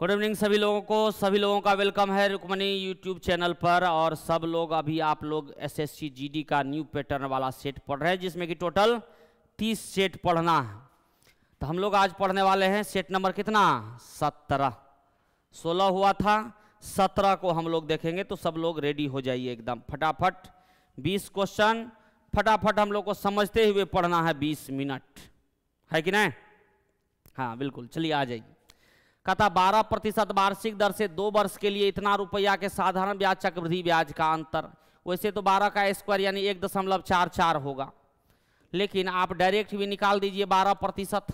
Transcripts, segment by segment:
good evening सभी लोगों को सभी लोगों का वेलकम है रुकमणी यूट्यूब चैनल पर और सब लोग अभी आप लोग एसएससी जीडी का न्यू पैटर्न वाला सेट पढ़ रहे हैं जिसमें कि टोटल 30 सेट पढ़ना है तो हम लोग आज पढ़ने वाले हैं सेट नंबर कितना 17 16 हुआ था 17 को हम लोग देखेंगे तो सब लोग रेडी हो जाइए एकदम फटाफट बीस क्वेश्चन फटाफट हम लोग को समझते हुए पढ़ना है बीस मिनट है कि नहीं हाँ बिल्कुल चलिए आ जाइए कथा बारह प्रतिशत वार्षिक दर से दो वर्ष के लिए इतना रुपया के साधारण ब्याज चक्रवृद्धि ब्याज का अंतर वैसे तो बारह का स्क्वायर यानी एक दशमलव चार चार होगा लेकिन आप डायरेक्ट भी निकाल दीजिए बारह प्रतिशत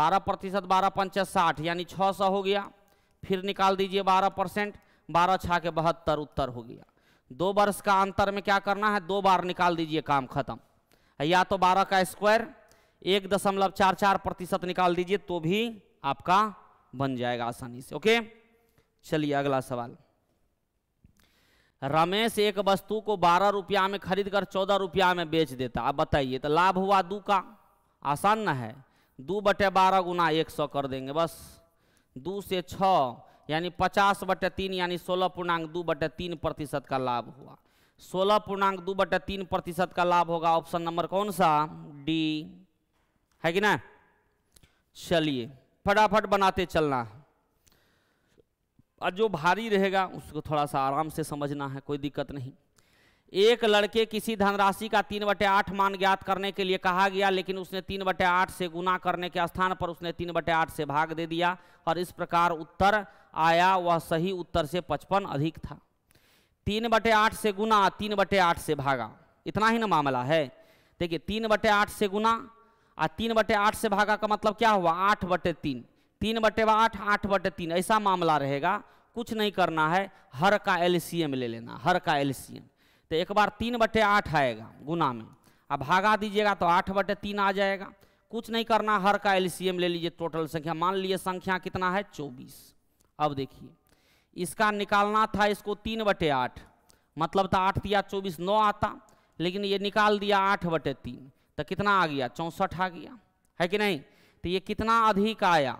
बारह प्रतिशत बारह पंच साठ यानी छः सौ हो गया फिर निकाल दीजिए बारह परसेंट बारह छः के बहत्तर उत्तर हो गया दो वर्ष का अंतर में क्या करना है दो बार निकाल दीजिए काम खत्म या तो बारह का स्क्वायर एक दशमलव चार चार प्रतिशत निकाल दीजिए तो भी आपका बन जाएगा आसानी से ओके चलिए अगला सवाल रमेश एक वस्तु को बारह रुपया में खरीद कर चौदह रुपया में बेच देता अब बताइए तो लाभ हुआ दू का आसान ना है दो बटे बारह गुना एक सौ कर देंगे बस दो से छ यानी पचास बटे तीन यानी सोलह पूर्णांक दो बटे तीन प्रतिशत का लाभ हुआ सोलह पूर्णांक दो बटे तीन प्रतिशत का लाभ होगा ऑप्शन नंबर कौन सा डी है कि ना चलिए फटाफट बनाते चलना है और जो भारी रहेगा उसको थोड़ा सा आराम से समझना है कोई दिक्कत नहीं एक लड़के किसी धनराशि का तीन बटे आठ मान ज्ञात करने के लिए कहा गया लेकिन उसने तीन बटे आठ से गुना करने के स्थान पर उसने तीन बटे आठ से भाग दे दिया और इस प्रकार उत्तर आया वह सही उत्तर से पचपन अधिक था तीन बटे आठ से गुना तीन बटे आठ से भागा इतना ही ना मामला है देखिए तीन बटे आठ से गुना आ तीन बटे आठ से भागा का मतलब क्या हुआ आठ बटे तीन तीन बटे आठ आठ बटे तीन ऐसा मामला रहेगा कुछ नहीं करना है हर का एलसीएम ले लेना हर का एलसीएम तो एक बार तीन बटे आठ आएगा गुना में अब भागा दीजिएगा तो आठ बटे तीन आ जाएगा कुछ नहीं करना हर का एलसीएम ले लीजिए टोटल संख्या मान लीजिए संख्या कितना है चौबीस अब देखिए इसका निकालना था इसको तीन बटे आठ मतलब था आठ दिया चौबीस नौ आता लेकिन ये निकाल दिया आठ बटे तीन तो कितना आ गया चौंसठ आ गया है कि नहीं तो ये कितना अधिक आया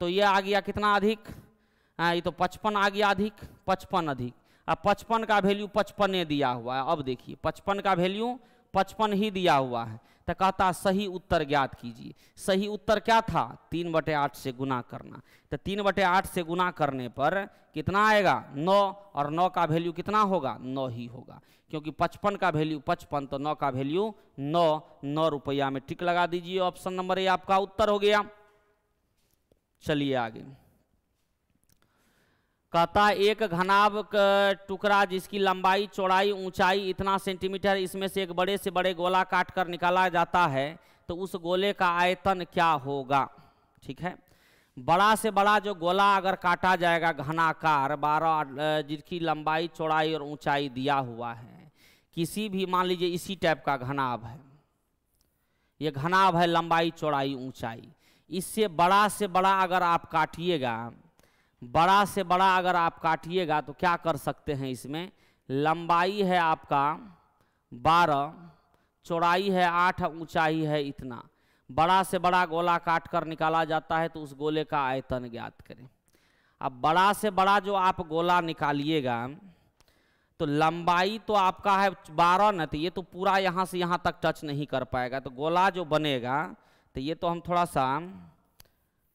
तो ये आ गया कितना अधिक आ, हाँ, ये तो पचपन आ गया अधिक पचपन अधिक अब पचपन का वैल्यू पचपने दिया हुआ है अब देखिए पचपन का वैल्यू पचपन ही दिया हुआ है कहता सही उत्तर ज्ञात कीजिए सही उत्तर क्या था तीन बटे आठ से गुना करना तो तीन बटे आठ से गुना करने पर कितना आएगा नौ और नौ का वैल्यू कितना होगा नौ ही होगा क्योंकि पचपन का वैल्यू पचपन तो नौ का वैल्यू नौ नौ रुपया में टिक लगा दीजिए ऑप्शन नंबर ए आपका उत्तर हो गया चलिए आगे कहता एक घनाव टुकड़ा जिसकी लंबाई चौड़ाई ऊंचाई इतना सेंटीमीटर इसमें से एक बड़े से बड़े गोला काट कर निकाला जाता है तो उस गोले का आयतन क्या होगा ठीक है बड़ा से बड़ा जो गोला अगर काटा जाएगा घनाकार बारह जिसकी लंबाई चौड़ाई और ऊंचाई दिया हुआ है किसी भी मान लीजिए इसी टाइप का घनाव है ये घनाव है लंबाई चौड़ाई ऊंचाई इससे बड़ा से बड़ा अगर आप काटिएगा बड़ा से बड़ा अगर आप काटिएगा तो क्या कर सकते हैं इसमें लंबाई है आपका बारह चौड़ाई है आठ ऊंचाई है इतना बड़ा से बड़ा गोला काट कर निकाला जाता है तो उस गोले का आयतन ज्ञात करें अब बड़ा से बड़ा जो आप गोला निकालिएगा तो लंबाई तो आपका है बारह न तो ये तो पूरा यहाँ से यहाँ तक टच नहीं कर पाएगा तो गोला जो बनेगा तो ये तो हम थोड़ा सा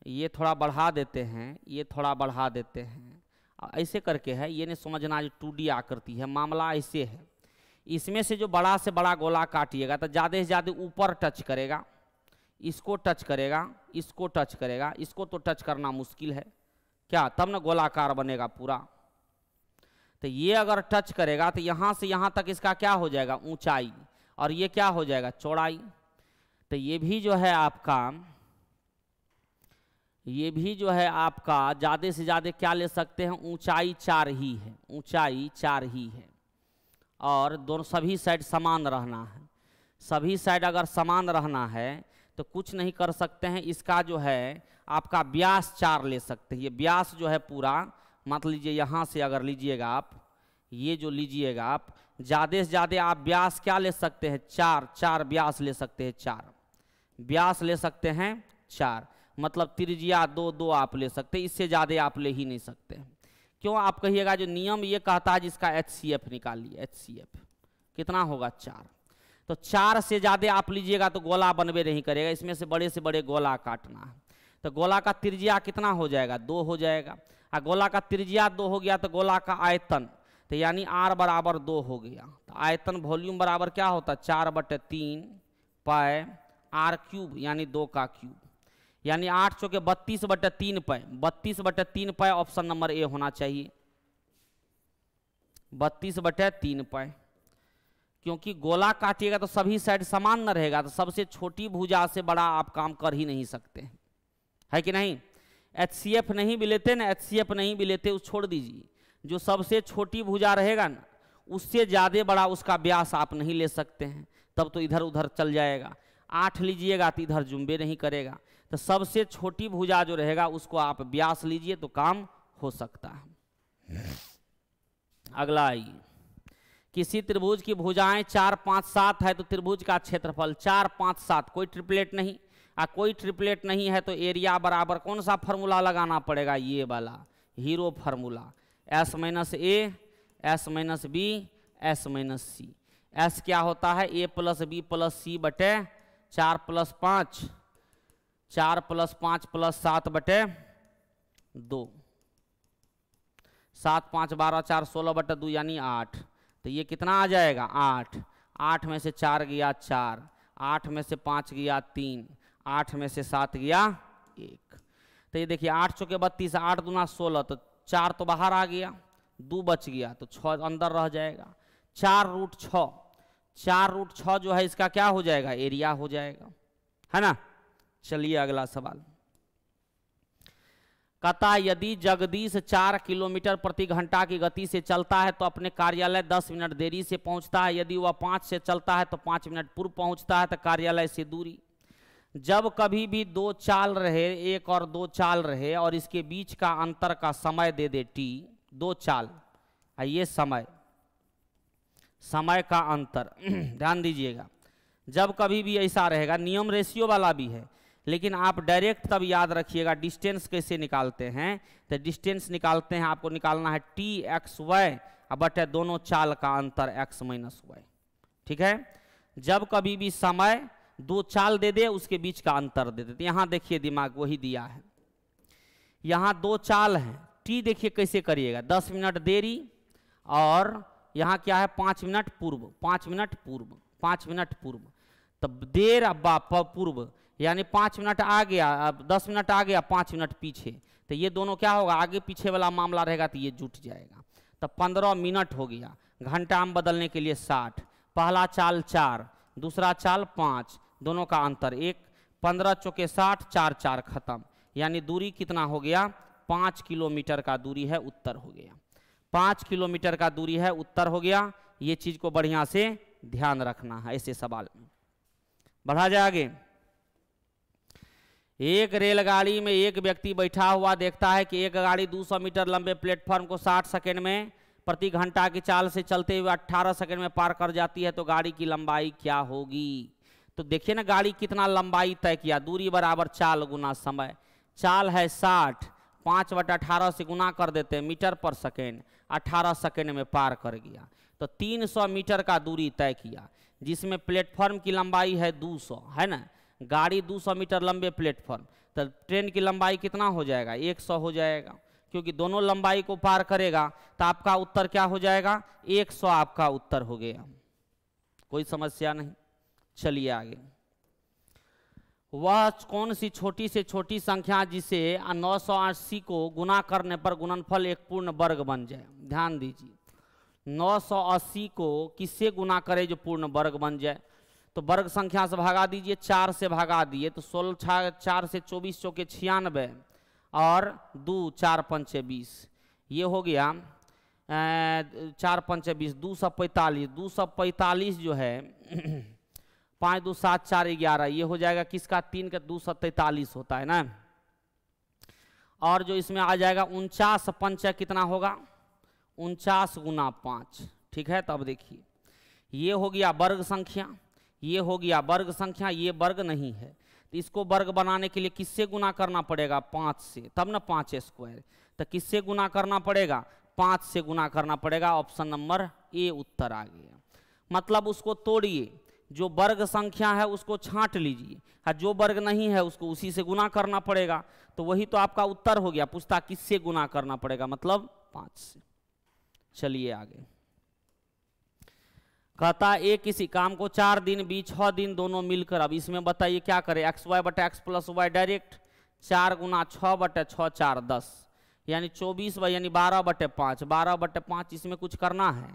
ये थोड़ा बढ़ा देते हैं ये थोड़ा बढ़ा देते हैं ऐसे करके है ये नहीं समझना जो टू डी आकृति है मामला ऐसे है इसमें से जो बड़ा से बड़ा गोला काटिएगा तो ज़्यादा से ज़्यादा ऊपर टच करेगा इसको टच करेगा इसको टच करेगा इसको तो टच करना मुश्किल है क्या तब ना गोलाकार बनेगा पूरा तो ये अगर टच करेगा तो यहाँ से यहाँ तक इसका क्या हो जाएगा ऊंचाई और ये क्या हो जाएगा चौड़ाई तो ये भी जो है आपका ये भी जो है आपका ज़्यादा से ज़्यादा क्या ले सकते हैं ऊंचाई चार ही है ऊंचाई चार ही है और दोनों सभी साइड समान रहना है सभी साइड अगर समान रहना है तो कुछ नहीं कर सकते हैं इसका जो है आपका ब्यास चार ले सकते हैं ये ब्यास जो है पूरा मत लीजिए यहाँ से अगर लीजिएगा आप ये जो लीजिएगा आप ज़्यादा से ज़्यादा आप ब्यास क्या ले सकते हैं चार चार ब्यास ले सकते हैं चार ब्यास ले सकते हैं चार मतलब त्रिज्या दो दो आप ले सकते इससे ज़्यादा आप ले ही नहीं सकते क्यों आप कहिएगा जो नियम ये कहता है जिसका एच सी एफ निकालिए एच सी एफ कितना होगा चार तो चार से ज़्यादा आप लीजिएगा तो गोला बनबे नहीं करेगा इसमें से बड़े से बड़े गोला काटना है तो गोला का त्रिज्या कितना हो जाएगा दो हो जाएगा और गोला का त्रिज्या दो हो गया तो गोला का आयतन तो यानी आर बराबर दो हो गया तो आयतन वॉल्यूम बराबर क्या होता है चार बटे तीन पाए आर क्यूब यानी दो का क्यूब यानी आठ सौ के बत्तीस बटे तीन पाए बत्तीस बटे तीन पाए ऑप्शन नंबर ए होना चाहिए बत्तीस बटे तीन पाए क्योंकि गोला काटिएगा तो सभी साइड समान न रहेगा तो सबसे छोटी भुजा से बड़ा आप काम कर ही नहीं सकते है कि नहीं एच सी एफ नहीं भी लेते ना एच सी एफ नहीं भी लेते उस छोड़ दीजिए जो सबसे छोटी भुजा रहेगा ना उससे ज़्यादा बड़ा उसका व्यास आप नहीं ले सकते हैं तब तो इधर उधर चल जाएगा आठ लीजिएगा तो इधर जुम्बे नहीं करेगा तो सबसे छोटी भुजा जो रहेगा उसको आप व्यास लीजिए तो काम हो सकता है अगला आइए किसी त्रिभुज की भुजाएं चार पाँच सात है तो त्रिभुज का क्षेत्रफल चार पाँच सात कोई ट्रिपलेट नहीं आ कोई ट्रिपलेट नहीं है तो एरिया बराबर कौन सा फॉर्मूला लगाना पड़ेगा ये वाला hero formula S minus A S minus B S minus C S क्या होता है A plus B plus C बटे चार प्लस पाँच चार प्लस पाँच प्लस सात बटे दो सात पाँच बारह चार सोलह बटे दो यानी आठ तो ये कितना आ जाएगा आठ आठ में से चार गया चार आठ में से पाँच गया तीन आठ में से सात गया एक तो ये देखिए आठ चौके बत्तीस आठ दूना सोलह तो चार तो बाहर आ गया दो बच गया तो छः अंदर रह जाएगा चार रूट छः चार रूट छः जो है इसका क्या हो जाएगा एरिया हो जाएगा है ना चलिए अगला सवाल कथा यदि जगदीश चार किलोमीटर प्रति घंटा की गति से चलता है तो अपने कार्यालय दस मिनट देरी से पहुंचता है यदि वह पाँच से चलता है तो पाँच मिनट पूर्व पहुंचता है तो कार्यालय से दूरी जब कभी भी दो चाल रहे एक और दो चाल रहे और इसके बीच का अंतर का समय दे दे टी दो चाल ये समय समय का अंतर ध्यान दीजिएगा जब कभी भी ऐसा रहेगा नियम रेशियो वाला भी है लेकिन आप डायरेक्ट तब याद रखिएगा डिस्टेंस कैसे निकालते हैं तो डिस्टेंस निकालते हैं आपको निकालना है टी एक्स वाई बट है दोनों चाल का अंतर एक्स माइनस वाई ठीक है जब कभी भी समय दो चाल दे दे उसके बीच का अंतर दे देते तो यहाँ देखिए दिमाग वही दिया है यहाँ दो चाल है टी देखिए कैसे करिएगा दस मिनट देरी और यहाँ क्या है पाँच मिनट पूर्व पाँच मिनट पूर्व पाँच मिनट पूर्व तब देर अब्बा पूर्व यानी पाँच मिनट आ गया अब दस मिनट आ गया पाँच मिनट पीछे तो ये दोनों क्या होगा आगे पीछे वाला मामला रहेगा तो ये जुट जाएगा तब पंद्रह मिनट हो गया घंटा हम बदलने के लिए साठ पहला चाल चार दूसरा चाल पाँच दोनों का अंतर एक पंद्रह चौके साठ चार चार खत्म यानी दूरी कितना हो गया पाँच किलोमीटर का दूरी है उत्तर हो गया पाँच किलोमीटर का दूरी है उत्तर हो गया ये चीज़ को बढ़िया से ध्यान रखना है ऐसे सवाल में बढ़ा जाए आगे एक रेलगाड़ी में एक व्यक्ति बैठा हुआ देखता है कि एक गाड़ी 200 मीटर लंबे प्लेटफॉर्म को 60 सेकंड में प्रति घंटा की चाल से चलते हुए 18 सेकंड में पार कर जाती है तो गाड़ी की लंबाई क्या होगी तो देखिए ना गाड़ी कितना लंबाई तय किया दूरी बराबर चाल गुना समय चाल है 60 पाँच बट अठारह से गुना कर देते हैं मीटर पर सेकेंड अठारह सेकेंड में पार कर गया तो तीन मीटर का दूरी तय किया जिसमें प्लेटफॉर्म की लंबाई है 200 है ना गाड़ी 200 मीटर लंबे प्लेटफॉर्म तो ट्रेन की लंबाई कितना हो जाएगा 100 हो जाएगा क्योंकि दोनों लंबाई को पार करेगा तो आपका उत्तर क्या हो जाएगा 100 आपका उत्तर हो गया कोई समस्या नहीं चलिए आगे वह कौन सी छोटी से छोटी संख्या जिसे नौ को गुना करने पर गुणनफल एक पूर्ण वर्ग बन जाए ध्यान दीजिए 980 को किससे गुना करें जो पूर्ण वर्ग बन जाए तो वर्ग संख्या से भागा दीजिए चार से भागा दिए तो सोलह छा चार से चौबीस चौके छियानवे और दो चार पंचे बीस ये हो गया चार पंचे बीस दो सौ पैंतालीस दो सौ पैंतालीस जो है पाँच दो सात चार ग्यारह ये हो जाएगा किसका तीन का दो सौ तैतालीस होता है ना और जो इसमें आ जाएगा उनचास पंचा कितना होगा उनचास गुना पाँच ठीक है तब देखिए ये हो गया वर्ग संख्या ये हो गया वर्ग संख्या ये वर्ग नहीं है तो इसको वर्ग बनाने के लिए किससे गुना करना पड़ेगा पाँच से तब ना पाँच स्क्वायर तो किससे गुना करना पड़ेगा पाँच से गुना करना पड़ेगा ऑप्शन नंबर ए उत्तर आ गया मतलब उसको तोड़िए जो वर्ग संख्या है उसको छांट लीजिए और जो वर्ग नहीं है उसको उसी से गुना करना पड़ेगा तो वही तो आपका उत्तर हो गया पूछता किससे गुना करना पड़ेगा मतलब पाँच से चलिए आगे कहता एक किसी काम को चार दिन बी छः दिन दोनों मिलकर अब इसमें बताइए क्या करें एक्स वाई बटे एक्स प्लस वाई डायरेक्ट चार गुना छ बटे छः चार दस यानी चौबीस बाई यानी बारह बटे पाँच बारह बटे पाँच इसमें कुछ करना है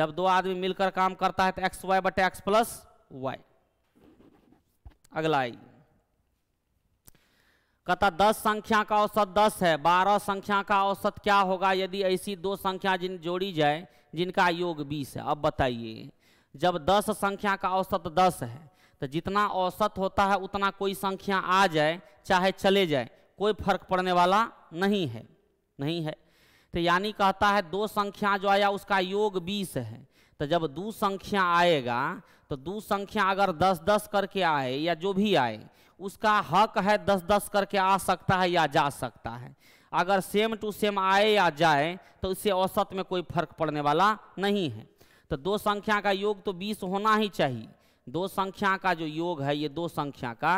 जब दो आदमी मिलकर काम करता है तो एक्स वाई बटे एक्स प्लस वाई अगला आइए कहता दस संख्या का औसत दस है बारह संख्या का औसत क्या होगा यदि ऐसी दो संख्या जिन जोड़ी जाए जिनका योग बीस है अब बताइए जब दस संख्या का औसत दस है तो जितना औसत होता है उतना कोई संख्या आ जाए चाहे चले जाए कोई फर्क पड़ने वाला नहीं है नहीं है तो यानी कहता है दो संख्या जो आया उसका योग बीस है तो जब दो संख्या आएगा तो दो संख्या अगर दस दस करके आए या जो भी आए उसका हक है दस दस करके आ सकता है या जा सकता है अगर सेम टू सेम आए या जाए तो इससे औसत में कोई फर्क पड़ने वाला नहीं है तो दो संख्या का योग तो बीस होना ही चाहिए दो संख्या का जो योग है ये दो संख्या का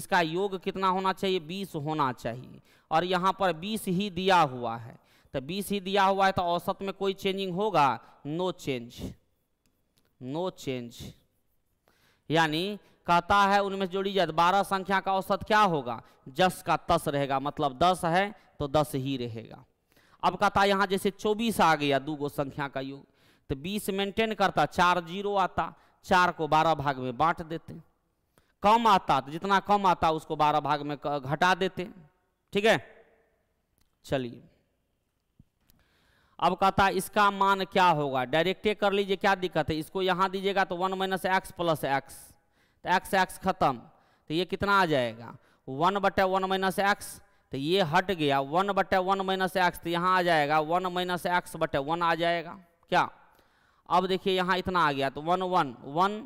इसका योग कितना होना चाहिए बीस होना चाहिए और यहाँ पर बीस ही दिया हुआ है तो बीस ही दिया हुआ है तो औसत में कोई चेंजिंग होगा नो चेंज नो चेंज यानी कहता है उनमें जोड़ी जाए बारह संख्या का औसत क्या होगा जस का तस रहेगा मतलब दस है तो दस ही रहेगा अब कहता यहाँ जैसे चौबीस आ गया दो गो संख्या का योग तो बीस मेंटेन करता चार जीरो आता चार को बारह भाग में बांट देते कम आता तो जितना कम आता उसको बारह भाग में घटा देते ठीक है चलिए अब कहता इसका मान क्या होगा डायरेक्टे कर लीजिए क्या दिक्कत है इसको यहां दीजिएगा तो one minus X plus X तो एक्स एक्स खत्म तो ये कितना आ जाएगा वन बटे वन माइनस एक्स तो ये हट गया वन बटे वन माइनस एक्स तो यहाँ आ जाएगा वन माइनस एक्स बटे वन आ जाएगा क्या अब देखिए यहाँ इतना आ गया तो वन वन वन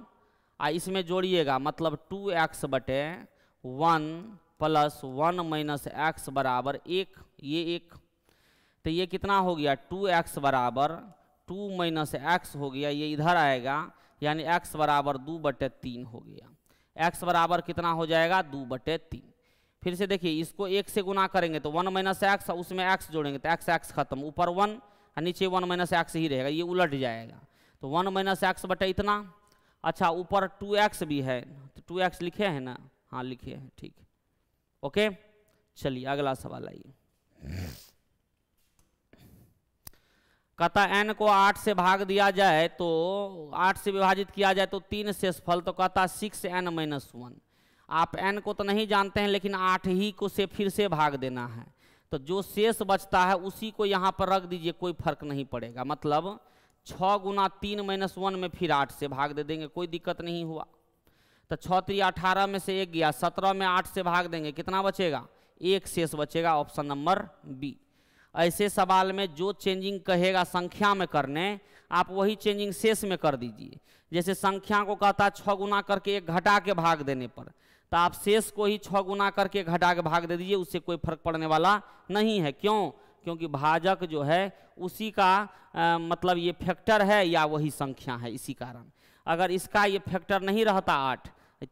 आ इसमें जोड़िएगा मतलब टू एक्स बटे one plus one minus X बराबर एक ये एक तो ये कितना हो गया टू एक्स बराबर टू माइनस एक्स हो गया ये इधर आएगा यानी x बराबर दो बटे तीन हो गया x बराबर कितना हो जाएगा दो बटे तीन फिर से देखिए इसको एक से गुना करेंगे तो वन माइनस एक्स उसमें एक्स जोड़ेंगे तो एक्स एक्स खत्म ऊपर वन और नीचे वन माइनस एक्स ही रहेगा ये उलट जाएगा तो वन माइनस एक्स बटे इतना अच्छा ऊपर टू एक्स भी है तो टू एक्स लिखे हैं ना हाँ लिखे हैं ठीक ओके चलिए अगला सवाल आइए कहता एन को आठ से भाग दिया जाए तो आठ से विभाजित किया जाए तो तीन शेषफल तो कहता सिक्स एन माइनस वन आप एन को तो नहीं जानते हैं लेकिन आठ ही को से फिर से भाग देना है तो जो शेष बचता है उसी को यहाँ पर रख दीजिए कोई फर्क नहीं पड़ेगा मतलब छ गुना तीन माइनस वन में फिर आठ से भाग दे देंगे कोई दिक्कत नहीं हुआ तो छः त्री अठारह में से एक गया सत्रह में आठ से भाग देंगे कितना बचेगा एक शेष बचेगा ऑप्शन नंबर बी ऐसे सवाल में जो चेंजिंग कहेगा संख्या में करने आप वही चेंजिंग शेष में कर दीजिए जैसे संख्या को कहता है छः गुना करके एक घटा के भाग देने पर तो आप शेष को ही छः गुना करके घटा के भाग दे दीजिए उससे कोई फर्क पड़ने वाला नहीं है क्यों क्योंकि भाजक जो है उसी का आ, मतलब ये फैक्टर है या वही संख्या है इसी कारण अगर इसका ये फैक्टर नहीं रहता आठ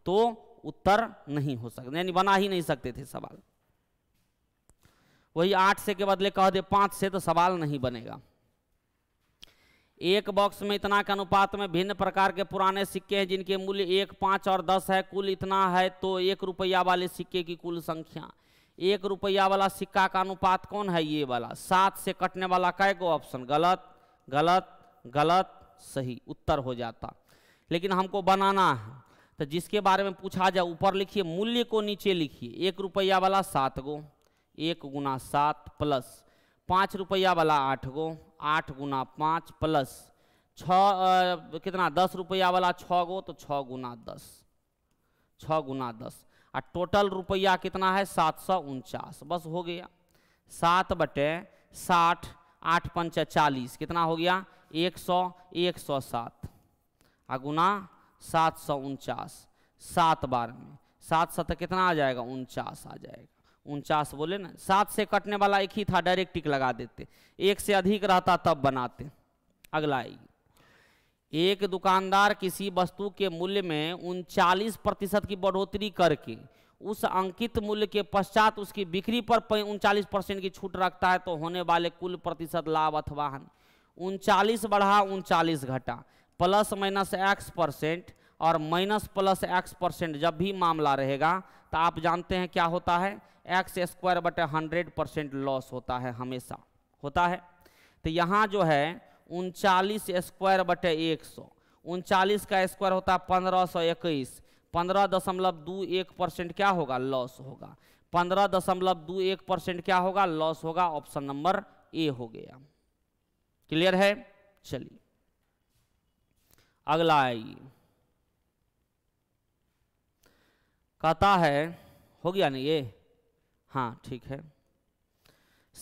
तो उत्तर नहीं हो सकता यानी बना ही नहीं सकते थे सवाल वही आठ से के बदले कह दे पाँच से तो सवाल नहीं बनेगा एक बॉक्स में इतना के अनुपात में भिन्न प्रकार के पुराने सिक्के हैं जिनके मूल्य एक पाँच और दस है कुल इतना है तो एक रुपया वाले सिक्के की कुल संख्या एक रुपया वाला सिक्का का अनुपात कौन है ये वाला सात से कटने वाला कै गो ऑप्शन गलत गलत गलत सही उत्तर हो जाता लेकिन हमको बनाना है तो जिसके बारे में पूछा जाए ऊपर लिखिए मूल्य को नीचे लिखिए एक रुपया वाला सात गो एक गुना सात प्लस पाँच रुपया वाला आठ गो आठ गुना पाँच प्लस छ कितना दस रुपया वाला छ गो तो छः गुना दस छः गुना दस और टोटल रुपया कितना है सात सौ उनचास बस हो गया सात बटे साठ आठ पंच चालीस कितना हो गया एक सौ एक सौ सात और गुना सात सौ उनचास सात बार में सात सत तो कितना आ जाएगा उनचास आ जाएगा उनचास बोले ना सात से कटने वाला एक ही था डायरेक्ट टिक लगा देते एक से अधिक रहता तब बनाते अगला एक दुकानदार किसी वस्तु के मूल्य में उनचालीस प्रतिशत की बढ़ोतरी करके उस अंकित मूल्य के पश्चात उसकी बिक्री पर उनचालीस परसेंट की छूट रखता है तो होने वाले कुल प्रतिशत लाभ अथवा हानि उनचालीस बढ़ा उनचालीस घटा प्लस माइनस एक्स परसेंट और माइनस प्लस एक्स परसेंट जब भी मामला रहेगा तो आप जानते हैं क्या होता है एक्स स्क्वायर बटे हंड्रेड परसेंट लॉस होता है हमेशा होता है तो यहाँ जो है उनचालीस स्क्वायर बटे एक सौ उनचालीस का स्क्वायर होता है पंद्रह सौ इक्कीस पंद्रह दशमलव दो एक परसेंट क्या होगा लॉस होगा पंद्रह दशमलव दो एक परसेंट क्या होगा लॉस होगा ऑप्शन नंबर ए हो गया क्लियर है चलिए अगला आइए कहता है हो गया नहीं ये हाँ ठीक है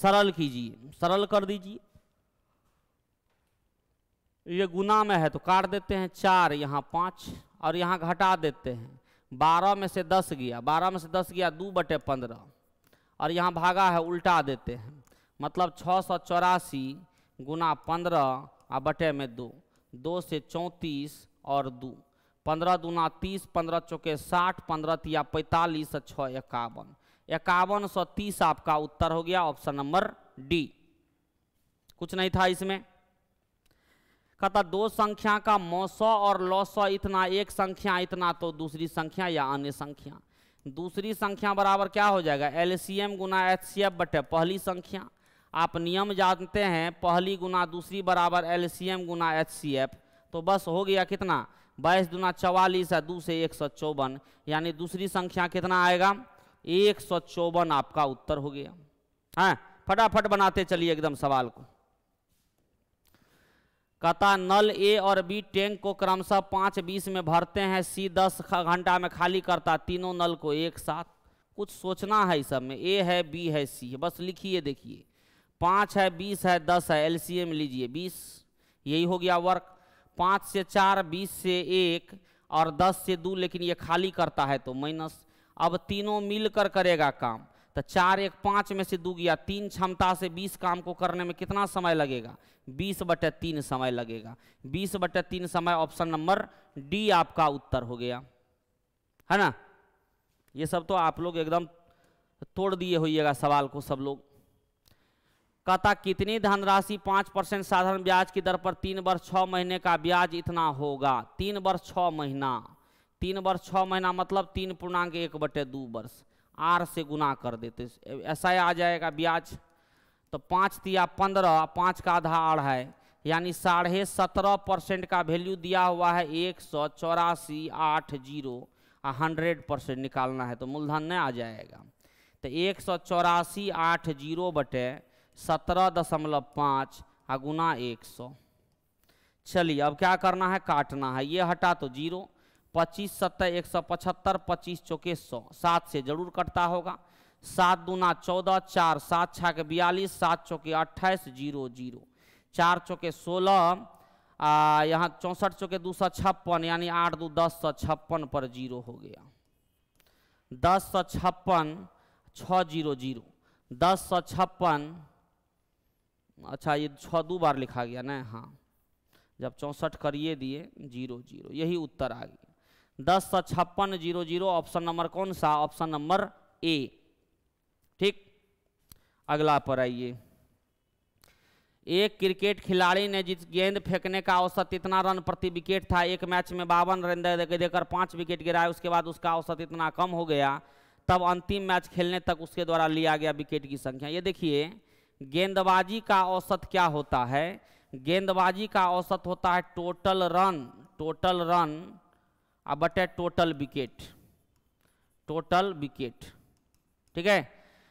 सरल कीजिए सरल कर दीजिए ये गुना में है तो काट देते हैं चार यहाँ पाँच और यहाँ घटा देते हैं बारह में से दस गया बारह में से दस गया दो बटे पंद्रह और यहाँ भागा है उल्टा देते हैं मतलब छः सौ चौरासी गुना पंद्रह और बटे में दो दो से चौंतीस और दो पंद्रह दूना तीस पंद्रह चौके साठ पंद्रह तिया पैंतालीस छः इक्यावन इक्यावन सौ तीस आपका उत्तर हो गया ऑप्शन नंबर डी कुछ नहीं था इसमें कहता दो संख्या का मौसौ और लौसौ इतना एक संख्या इतना तो दूसरी संख्या या अन्य संख्या दूसरी संख्या बराबर क्या हो जाएगा एल सी एम गुना एच सी एफ बटे पहली संख्या आप नियम जानते हैं पहली गुना दूसरी बराबर एल सी एम गुना एच सी एफ तो बस हो गया कितना बाईस गुना चवालीस है दो से एक सौ चौवन यानी दूसरी संख्या कितना आएगा एक सौ चौवन आपका उत्तर हो गया हाँ फटाफट बनाते चलिए एकदम सवाल को कहता नल ए और बी टैंक को क्रमशः पाँच बीस में भरते हैं सी दस घंटा में खाली करता तीनों नल को एक साथ कुछ सोचना है इस सब में ए है बी है सी बस लिखिए देखिए पाँच है बीस है दस है एलसीएम लीजिए बीस यही हो गया वर्क पाँच से चार बीस से एक और दस से दो लेकिन ये खाली करता है तो माइनस अब तीनों मिलकर करेगा काम तो चार एक पाँच में से दू गया तीन क्षमता से बीस काम को करने में कितना समय लगेगा बीस बटे तीन समय लगेगा बीस बटे तीन समय ऑप्शन नंबर डी आपका उत्तर हो गया है ना ये सब तो आप लोग एकदम तोड़ दिए होइएगा सवाल को सब लोग कहता कितनी धनराशि पाँच परसेंट साधारण ब्याज की दर पर तीन वर्ष छः महीने का ब्याज इतना होगा तीन वर्ष छः महीना तीन वर्ष छः महीना मतलब तीन पूर्णांक एक बटे दो वर्ष आर से गुना कर देते ऐसा आ जाएगा ब्याज तो पाँच दिया पंद्रह पाँच का आधा अढ़ाई यानी साढ़े सत्रह परसेंट का वैल्यू दिया हुआ है एक सौ चौरासी आठ जीरो हंड्रेड परसेंट निकालना है तो मूलधन नहीं आ जाएगा तो एक सौ चौरासी आठ जीरो बटे सत्रह दशमलव पाँच आ गुना एक सौ चलिए अब क्या करना है काटना है ये हटा तो जीरो पच्चीस सत्तर एक सौ पचहत्तर पच्चीस चौके सौ सात से जरूर कटता होगा सात दूना चौदह चार सात छः के बयालीस सात चौके अट्ठाईस जीरो जीरो चार चौके सोलह यहाँ चौंसठ चौके दो सौ छप्पन यानी आठ दो दस सौ छप्पन पर जीरो हो गया दस सौ छप्पन छः जीरो जीरो दस सौ छप्पन अच्छा ये छः दो बार लिखा गया ना हाँ जब चौंसठ करिए दिए जीरो जीरो यही उत्तर आ गया दस सौ छप्पन जीरो जीरो ऑप्शन नंबर कौन सा ऑप्शन नंबर ए ठीक अगला पर आइए एक क्रिकेट खिलाड़ी ने जिस गेंद फेंकने का औसत इतना रन प्रति विकेट था एक मैच में बावन रन देकर पाँच विकेट गिराए उसके बाद उसका औसत इतना कम हो गया तब अंतिम मैच खेलने तक उसके द्वारा लिया गया विकेट की संख्या ये देखिए गेंदबाजी का औसत क्या होता है गेंदबाजी का औसत होता है टोटल रन टोटल रन अब बटे टोटल विकेट टोटल विकेट ठीक है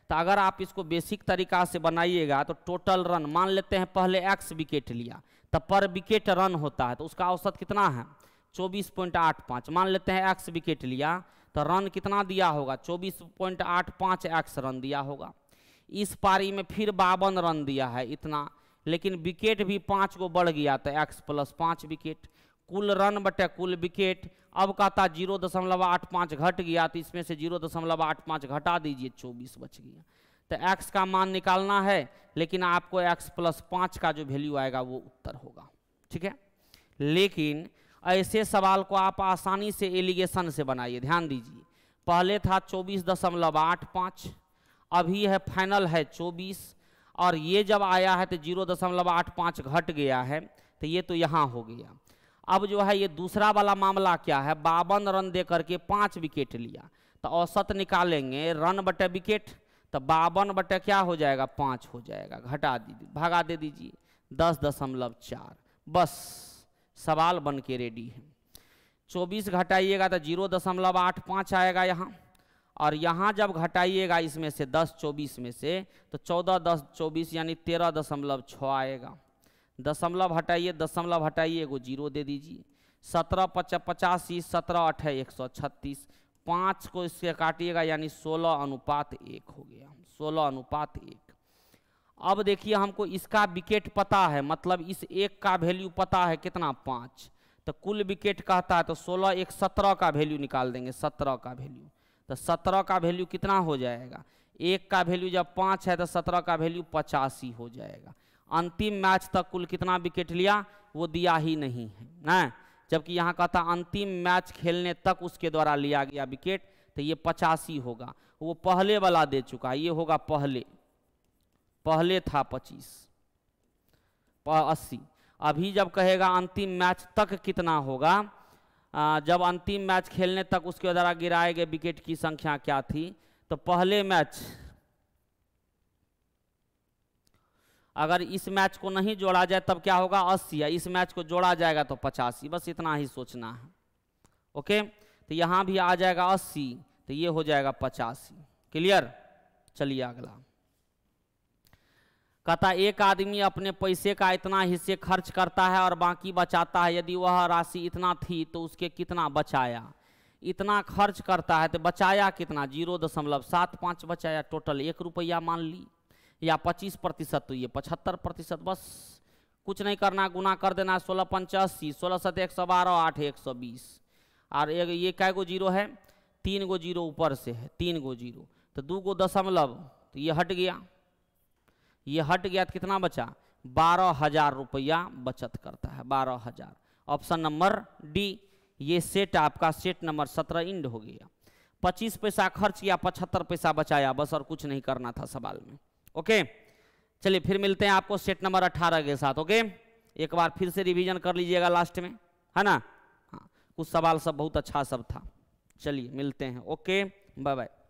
तो अगर आप इसको बेसिक तरीका से बनाइएगा तो टोटल रन मान लेते हैं पहले एक्स विकेट लिया तो पर विकेट रन होता है तो उसका औसत कितना है चौबीस पॉइंट आठ पाँच मान लेते हैं एक्स विकेट लिया तो रन कितना दिया होगा चौबीस पॉइंट आठ पाँच एक्स रन दिया होगा इस पारी में फिर बावन रन दिया है इतना लेकिन विकेट भी पाँच को बढ़ गया तो एक्स प्लस पाँच विकेट कुल रन बटे कुल विकेट अब कहता जीरो दशमलव आठ पाँच घट गया तो इसमें से जीरो दशमलव आठ पाँच घटा दीजिए चौबीस बच गया तो एक्स का मान निकालना है लेकिन आपको एक्स प्लस पाँच का जो वैल्यू आएगा वो उत्तर होगा ठीक है लेकिन ऐसे सवाल को आप आसानी से एलिगेशन से बनाइए ध्यान दीजिए पहले था चौबीस दशमलव आठ पाँच अभी है फाइनल है चौबीस और ये जब आया है तो जीरो दशमलव आठ पाँच घट गया है तो ये तो यहाँ हो गया अब जो है ये दूसरा वाला मामला क्या है बावन रन दे करके पाँच विकेट लिया तो औसत निकालेंगे रन बटे विकेट तो बावन बटे क्या हो जाएगा पाँच हो जाएगा घटा दीजिए भागा दे दीजिए दस दशमलव चार बस सवाल बन के रेडी है चौबीस घटाइएगा तो जीरो दशमलव आठ पाँच आएगा यहाँ और यहाँ जब घटाइएगा इसमें से दस चौबीस में से तो चौदह दस चौबीस यानी तेरह दशमलव छः आएगा दशमलव हटाइए दशमलव हटाइए एगो जीरो दे दीजिए सत्रह पच पचासी सत्रह अठे एक सौ छत्तीस पाँच को इससे काटिएगा यानी सोलह अनुपात एक हो गया सोलह अनुपात एक अब देखिए हमको इसका विकेट पता है मतलब इस एक का वैल्यू पता है कितना पाँच तो कुल विकेट कहता है तो सोलह एक सत्रह का वैल्यू निकाल देंगे सत्रह का वैल्यू तो सत्रह का वैल्यू कितना हो जाएगा एक का वैल्यू जब पाँच है तो सत्रह का वैल्यू पचासी हो जाएगा अंतिम मैच तक कुल कितना विकेट लिया वो दिया ही नहीं है ना जबकि यहाँ कहता अंतिम मैच खेलने तक उसके द्वारा लिया गया विकेट तो ये पचासी होगा वो पहले वाला दे चुका ये होगा पहले पहले था पच्चीस अस्सी अभी जब कहेगा अंतिम मैच तक कितना होगा आ, जब अंतिम मैच खेलने तक उसके द्वारा गिराए गए विकेट की संख्या क्या थी तो पहले मैच अगर इस मैच को नहीं जोड़ा जाए तब क्या होगा अस्सी या इस मैच को जोड़ा जाएगा तो पचासी बस इतना ही सोचना है ओके तो यहाँ भी आ जाएगा अस्सी तो ये हो जाएगा पचासी क्लियर चलिए अगला कहता एक आदमी अपने पैसे का इतना हिस्से खर्च करता है और बाकी बचाता है यदि वह राशि इतना थी तो उसके कितना बचाया इतना खर्च करता है तो बचाया कितना जीरो दशमलव सात पाँच बचाया टोटल एक रुपया मान ली या 25 प्रतिशत तो ये 75 प्रतिशत बस कुछ नहीं करना गुना कर देना सोलह पंचासी सोलह सत एक सौ बारह आठ एक सौ बीस और एक ये कै गो जीरो है तीन गो जीरो ऊपर से है तीन गो जीरो तो दो गो दशमलव तो ये हट गया ये हट गया तो कितना बचा बारह हजार रुपया बचत करता है बारह हजार ऑप्शन नंबर डी ये सेट आपका सेट नंबर सत्रह इंड हो गया पच्चीस पैसा खर्च किया पचहत्तर पैसा बचाया बस और कुछ नहीं करना था सवाल में ओके चलिए फिर मिलते हैं आपको सेट नंबर अट्ठारह के साथ ओके एक बार फिर से रिवीजन कर लीजिएगा लास्ट में है ना हाँ, कुछ सवाल सब बहुत अच्छा सब था चलिए मिलते हैं ओके बाय बाय